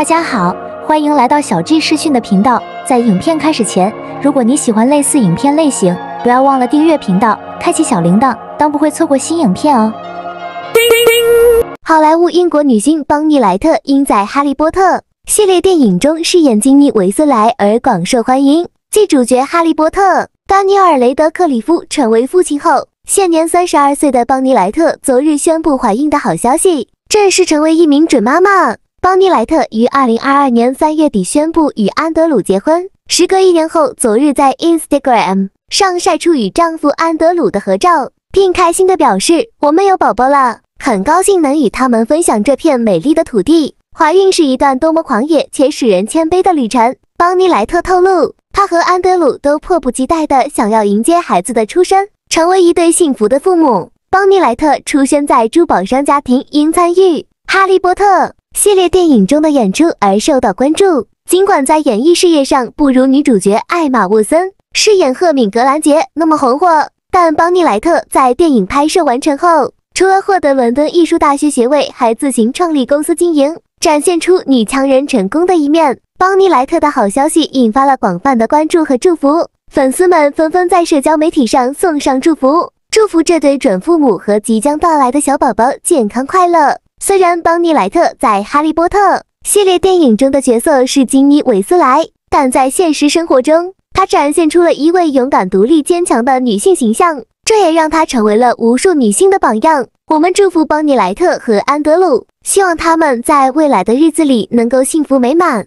大家好，欢迎来到小 G 视讯的频道。在影片开始前，如果你喜欢类似影片类型，不要忘了订阅频道，开启小铃铛，当不会错过新影片哦。好莱坞英国女星邦妮莱特因在《哈利波特》系列电影中饰演金妮韦斯莱而广受欢迎。继主角哈利波特丹尼尔雷德克里夫成为父亲后，现年三十二岁的邦妮莱特昨日宣布怀孕的好消息，正式成为一名准妈妈。邦妮莱特于二零二二年三月底宣布与安德鲁结婚。时隔一年后，昨日在 Instagram 上晒出与丈夫安德鲁的合照，并开心地表示：“我们有宝宝了，很高兴能与他们分享这片美丽的土地。怀孕是一段多么狂野且使人谦卑的旅程。”邦妮莱特透露，她和安德鲁都迫不及待地想要迎接孩子的出生，成为一对幸福的父母。邦妮莱特出生在珠宝商家庭，因参与。《哈利波特》系列电影中的演出而受到关注，尽管在演艺事业上不如女主角艾玛·沃森饰演赫敏·格兰杰那么红火，但邦尼·莱特在电影拍摄完成后，除了获得伦敦艺术大学学位，还自行创立公司经营，展现出女强人成功的一面。邦尼·莱特的好消息引发了广泛的关注和祝福，粉丝们纷纷在社交媒体上送上祝福，祝福这对准父母和即将到来的小宝宝健康快乐。虽然邦尼莱特在《哈利波特》系列电影中的角色是金妮韦斯莱，但在现实生活中，她展现出了一位勇敢、独立、坚强的女性形象，这也让她成为了无数女性的榜样。我们祝福邦尼莱特和安德鲁，希望他们在未来的日子里能够幸福美满。